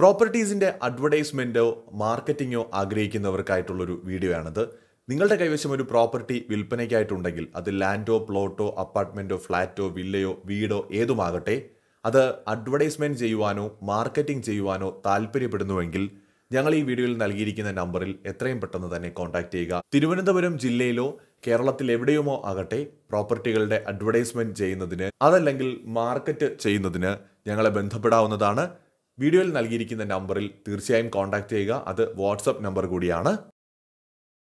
പ്രോപ്പർട്ടീസിൻ്റെ അഡ്വർടൈസ്മെൻറ്റോ മാർക്കറ്റിങ്ങോ ആഗ്രഹിക്കുന്നവർക്കായിട്ടുള്ളൊരു video ആണത് നിങ്ങളുടെ കൈവശം ഒരു പ്രോപ്പർട്ടി വിൽപ്പനയ്ക്കായിട്ടുണ്ടെങ്കിൽ അത് ലാൻഡോ പ്ലോട്ടോ അപ്പാർട്ട്മെൻറ്റോ ഫ്ലാറ്റോ വില്ലയോ വീടോ ഏതുമാകട്ടെ അത് അഡ്വർടൈസ്മെൻറ്റ് ചെയ്യുവാനോ മാർക്കറ്റിംഗ് ചെയ്യുവാനോ താല്പര്യപ്പെടുന്നുവെങ്കിൽ ഞങ്ങൾ ഈ വീഡിയോയിൽ നൽകിയിരിക്കുന്ന നമ്പറിൽ എത്രയും പെട്ടെന്ന് തന്നെ കോൺടാക്ട് ചെയ്യുക തിരുവനന്തപുരം ജില്ലയിലോ കേരളത്തിൽ എവിടെയുമോ ആകട്ടെ പ്രോപ്പർട്ടികളുടെ അഡ്വർടൈസ്മെൻറ്റ് ചെയ്യുന്നതിന് അതല്ലെങ്കിൽ മാർക്കറ്റ് ചെയ്യുന്നതിന് ഞങ്ങളെ ബന്ധപ്പെടാവുന്നതാണ് വീഡിയോയിൽ നൽകിയിരിക്കുന്ന നമ്പറിൽ തീർച്ചയായും കോൺടാക്ട് ചെയ്യുക അത് വാട്സപ്പ് നമ്പർ കൂടിയാണ്